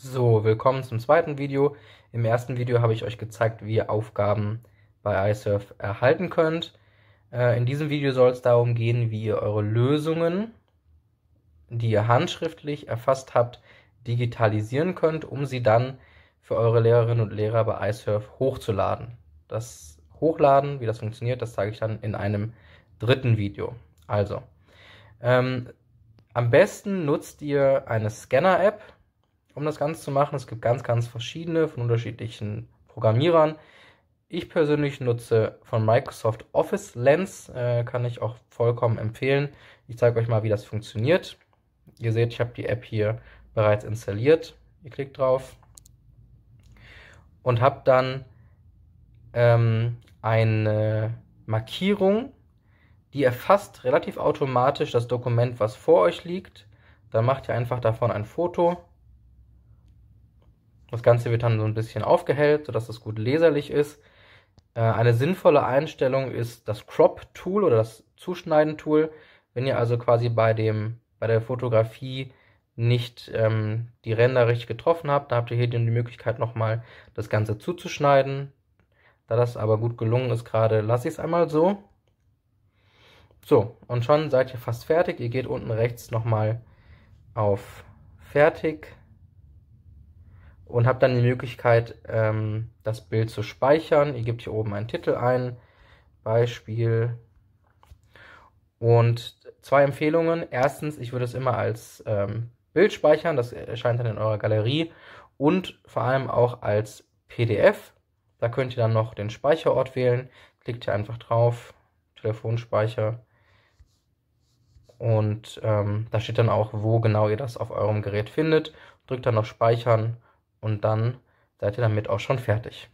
So, willkommen zum zweiten Video. Im ersten Video habe ich euch gezeigt, wie ihr Aufgaben bei iSurf erhalten könnt. Äh, in diesem Video soll es darum gehen, wie ihr eure Lösungen, die ihr handschriftlich erfasst habt, digitalisieren könnt, um sie dann für eure Lehrerinnen und Lehrer bei iSurf hochzuladen. Das Hochladen, wie das funktioniert, das zeige ich dann in einem dritten Video. Also, ähm, am besten nutzt ihr eine Scanner-App, um das Ganze zu machen. Es gibt ganz, ganz verschiedene von unterschiedlichen Programmierern. Ich persönlich nutze von Microsoft Office Lens, äh, kann ich auch vollkommen empfehlen. Ich zeige euch mal, wie das funktioniert. Ihr seht, ich habe die App hier bereits installiert. Ihr klickt drauf und habt dann ähm, eine Markierung, die erfasst relativ automatisch das Dokument, was vor euch liegt. Dann macht ihr einfach davon ein Foto das Ganze wird dann so ein bisschen aufgehellt, sodass es gut leserlich ist. Äh, eine sinnvolle Einstellung ist das Crop-Tool oder das Zuschneiden-Tool. Wenn ihr also quasi bei, dem, bei der Fotografie nicht ähm, die Ränder richtig getroffen habt, dann habt ihr hier die Möglichkeit nochmal das Ganze zuzuschneiden. Da das aber gut gelungen ist gerade, lasse ich es einmal so. So, und schon seid ihr fast fertig. Ihr geht unten rechts nochmal auf Fertig und habe dann die Möglichkeit, ähm, das Bild zu speichern. Ihr gebt hier oben einen Titel ein, Beispiel. Und zwei Empfehlungen. Erstens, ich würde es immer als ähm, Bild speichern, das erscheint dann in eurer Galerie und vor allem auch als PDF. Da könnt ihr dann noch den Speicherort wählen. Klickt hier einfach drauf, Telefonspeicher. Und ähm, da steht dann auch, wo genau ihr das auf eurem Gerät findet. Drückt dann noch Speichern und dann seid ihr damit auch schon fertig.